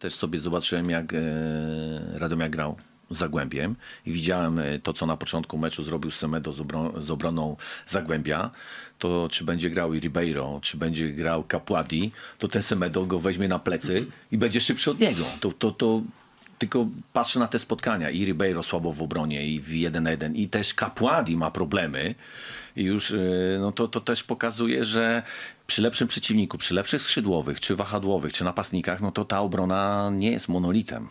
Też sobie zobaczyłem, jak e, Radomia grał z Zagłębiem i widziałem e, to, co na początku meczu zrobił Semedo z, obro z obroną Zagłębia, to czy będzie grał i Ribeiro, czy będzie grał Capłati, to ten Semedo go weźmie na plecy i będzie szybszy od niego. To, to, to tylko patrzę na te spotkania i Ribeiro słabo w obronie i w 1-1 i też Kapładi ma problemy i już y, no to, to też pokazuje, że przy lepszym przeciwniku, przy lepszych skrzydłowych, czy wahadłowych, czy napastnikach, no to ta obrona nie jest monolitem.